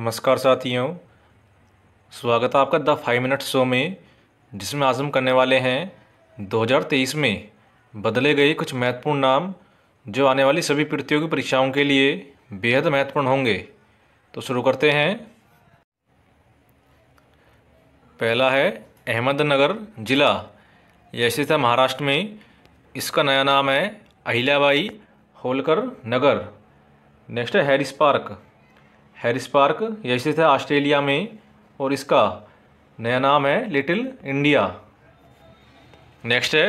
नमस्कार साथियों स्वागत है आपका द फाइव मिनट शो में जिसमें आजम करने वाले हैं 2023 में बदले गए कुछ महत्वपूर्ण नाम जो आने वाली सभी प्रतियोगी परीक्षाओं के लिए बेहद महत्वपूर्ण होंगे तो शुरू करते हैं पहला है अहमदनगर ज़िला यह स्थित है महाराष्ट्र में इसका नया नाम है अहिल्याबाई होलकर नगर नेक्स्ट है हैरिस पार्क हैरिस पार्क यह स्थित है ऑस्ट्रेलिया में और इसका नया नाम है लिटिल इंडिया नेक्स्ट है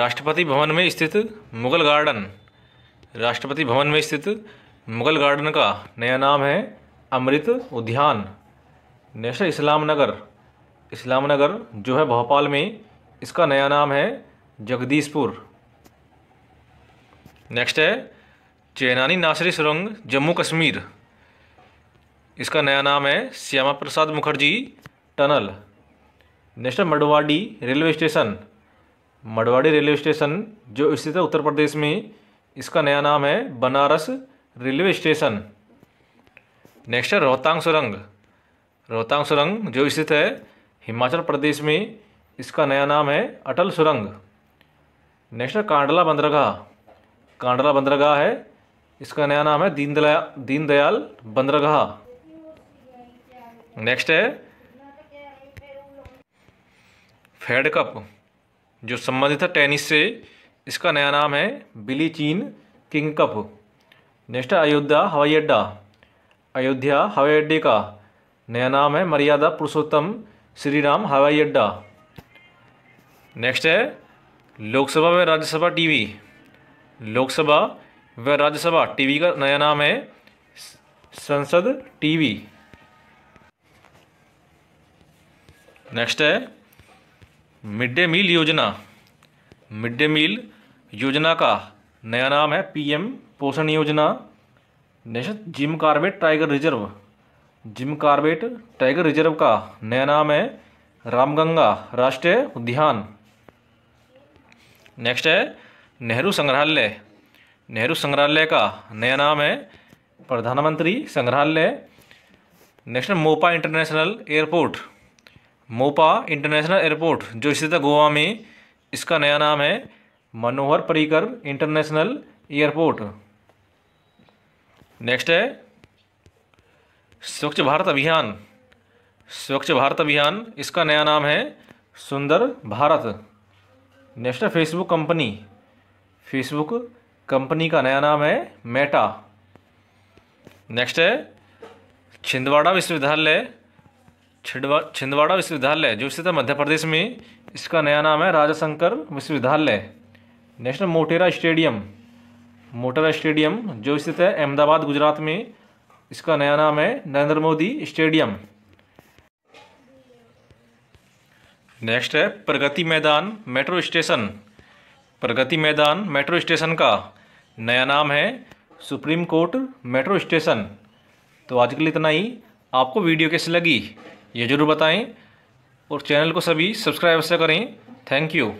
राष्ट्रपति भवन में स्थित मुगल गार्डन राष्ट्रपति भवन में स्थित मुगल गार्डन का नया नाम है अमृत उद्यान नेक्स्ट इस्लाम नगर इस्लाम नगर जो है भोपाल में इसका नया नाम है जगदीशपुर नेक्स्ट है चेनानी नासरी सुरंग जम्मू कश्मीर इसका नया नाम है Shyama Prasad Mukherjee tunnel national Manduadih railway station Manduadih railway station जो स्थित है उत्तर प्रदेश में इसका नया नाम है बनारस रेलवे स्टेशन नेक्स्ट है रोहतांग सुरंग रोहतांग सुरंग जो स्थित है हिमाचल प्रदेश में इसका नया नाम है अटल सुरंग नेक्स्ट है कांडला बंदरगाह कांडला बंदरगाह है इसका नया नाम है दीनदया दीनदयाल बंदरगाह नेक्स्ट है फेड कप जो संबंधित है टेनिस से इसका नया नाम है बिली चीन किंग कप नेक्स्ट है अयोध्या हवाई अड्डा अयोध्या हवाई अड्डे का नया नाम है मर्यादा पुरुषोत्तम श्री राम हवाई अड्डा नेक्स्ट है लोकसभा व राज्यसभा टीवी लोकसभा व राज्यसभा टीवी का नया नाम है संसद टीवी नेक्स्ट है मिड डे मील योजना मिड डे मील योजना का नया नाम है पीएम पोषण योजना next Jim Corbett tiger reserve Jim Corbett tiger reserve का नया नाम है रामगंगा राष्ट्रीय उद्यान नेक्स्ट है नेहरू संग्रहालय नेहरू संग्रहालय का नया नाम है Pradhanmantri Sangrahalaya next Mopa international airport Mopa international airport जो स्थित है गोवा में इसका नया नाम है Manohar Parrikar international airport next है स्वच्छ भारत अभियान स्वच्छ भारत अभियान इसका नया नाम है सुंदर भारत नेक्स्ट है फेसबुक कंपनी फेसबुक कंपनी का नया नाम है मेटा नेक्स्ट है छिंदवाड़ा विश्वविद्यालय छिंदवा छिंदवाड़ा विश्वविद्यालय जो स्थित है मध्य प्रदेश में इसका नया नाम है राजा शंकर विश्वविद्यालय national Motera stadium Motera stadium जो स्थित है अहमदाबाद गुजरात में इसका नया नाम है नरेंद्र मोदी स्टेडियम नेक्स्ट है प्रगति मैदान मेट्रो स्टेशन प्रगति मैदान मेट्रो स्टेशन का नया नाम है सुप्रीम कोर्ट मेट्रो स्टेशन तो आज के लिए इतना ही आपको वीडियो कैसी लगी ये ज़रूर बताएं और चैनल को सभी सब्सक्राइब से करें थैंक यू